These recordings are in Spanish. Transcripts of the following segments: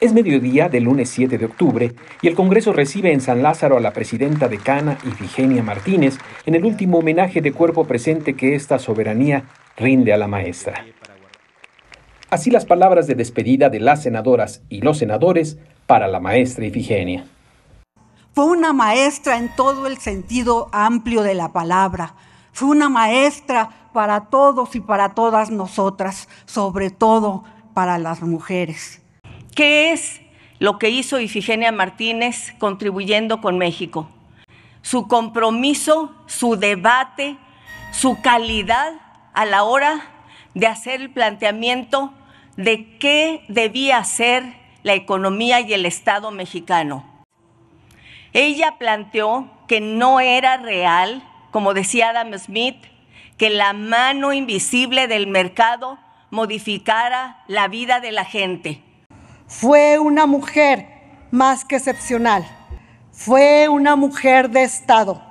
Es mediodía del lunes 7 de octubre y el Congreso recibe en San Lázaro a la presidenta decana Cana, Ifigenia Martínez, en el último homenaje de cuerpo presente que esta soberanía rinde a la maestra. Así las palabras de despedida de las senadoras y los senadores para la maestra Ifigenia. Fue una maestra en todo el sentido amplio de la palabra. Fue una maestra para todos y para todas nosotras, sobre todo para las mujeres ¿Qué es lo que hizo Ifigenia Martínez contribuyendo con México? Su compromiso, su debate, su calidad a la hora de hacer el planteamiento de qué debía hacer la economía y el Estado mexicano. Ella planteó que no era real, como decía Adam Smith, que la mano invisible del mercado modificara la vida de la gente. Fue una mujer más que excepcional. Fue una mujer de Estado.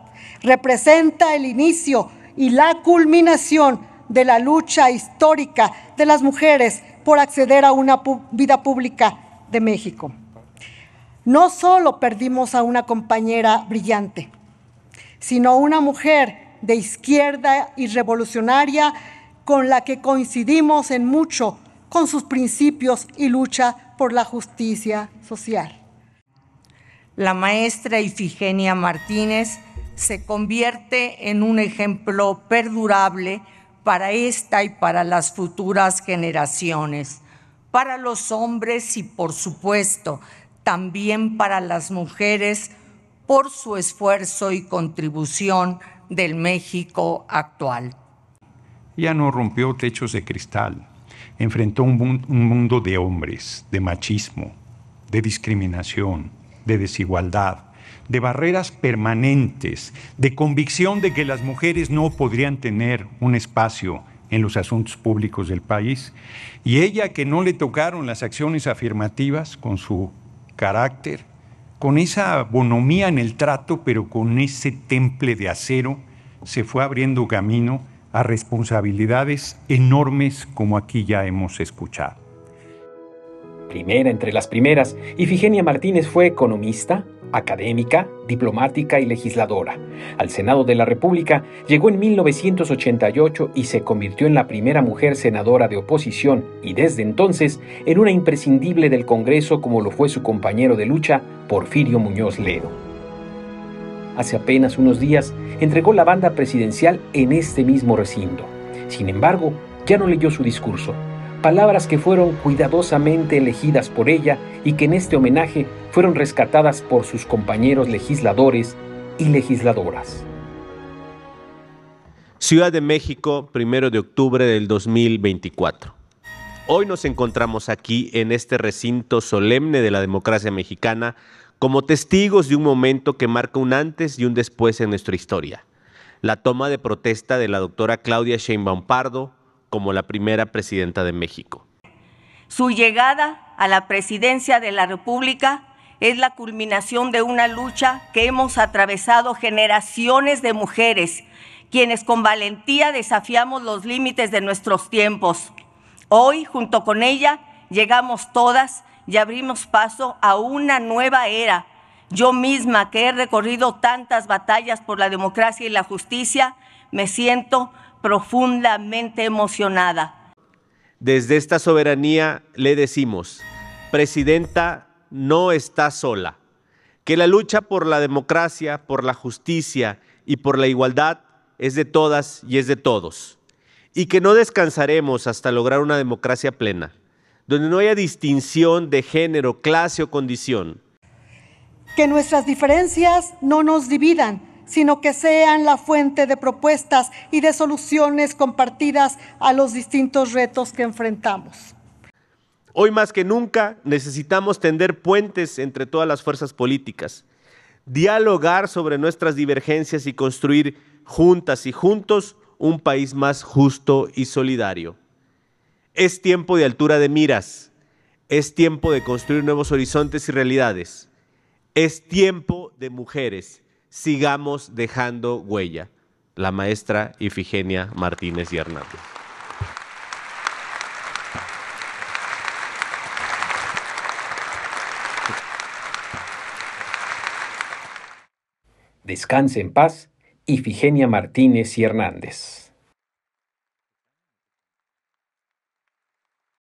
Representa el inicio y la culminación de la lucha histórica de las mujeres por acceder a una vida pública de México. No solo perdimos a una compañera brillante, sino una mujer de izquierda y revolucionaria con la que coincidimos en mucho con sus principios y lucha por la justicia social. La maestra Ifigenia Martínez se convierte en un ejemplo perdurable para esta y para las futuras generaciones, para los hombres y por supuesto también para las mujeres por su esfuerzo y contribución del México actual. Ya no rompió techos de cristal, enfrentó un, mundo de hombres, de machismo, de discriminación, de desigualdad, de barreras permanentes, de convicción de que las mujeres no podrían tener un espacio en los asuntos públicos del país, y ella que no le tocaron las acciones afirmativas con su carácter, con esa bonomía en el trato, pero con ese temple de acero, se fue abriendo camino a responsabilidades enormes como aquí ya hemos escuchado. Primera entre las primeras, Ifigenia Martínez fue economista, académica, diplomática y legisladora. Al Senado de la República llegó en 1988 y se convirtió en la primera mujer senadora de oposición y desde entonces en una imprescindible del Congreso como lo fue su compañero de lucha, Porfirio Muñoz Ledo hace apenas unos días, entregó la banda presidencial en este mismo recinto. Sin embargo, ya no leyó su discurso, palabras que fueron cuidadosamente elegidas por ella y que en este homenaje fueron rescatadas por sus compañeros legisladores y legisladoras. Ciudad de México, primero de octubre del 2024. Hoy nos encontramos aquí en este recinto solemne de la democracia mexicana como testigos de un momento que marca un antes y un después en nuestra historia. La toma de protesta de la doctora Claudia Sheinbaum Pardo como la primera presidenta de México. Su llegada a la presidencia de la República es la culminación de una lucha que hemos atravesado generaciones de mujeres, quienes con valentía desafiamos los límites de nuestros tiempos. Hoy, junto con ella, llegamos todas y abrimos paso a una nueva era. Yo misma, que he recorrido tantas batallas por la democracia y la justicia, me siento profundamente emocionada. Desde esta soberanía le decimos, Presidenta, no está sola. Que la lucha por la democracia, por la justicia y por la igualdad es de todas y es de todos. Y que no descansaremos hasta lograr una democracia plena donde no haya distinción de género, clase o condición. Que nuestras diferencias no nos dividan, sino que sean la fuente de propuestas y de soluciones compartidas a los distintos retos que enfrentamos. Hoy más que nunca necesitamos tender puentes entre todas las fuerzas políticas, dialogar sobre nuestras divergencias y construir juntas y juntos un país más justo y solidario. Es tiempo de altura de miras. Es tiempo de construir nuevos horizontes y realidades. Es tiempo de mujeres. Sigamos dejando huella. La maestra Ifigenia Martínez y Hernández. Descanse en paz, Ifigenia Martínez y Hernández.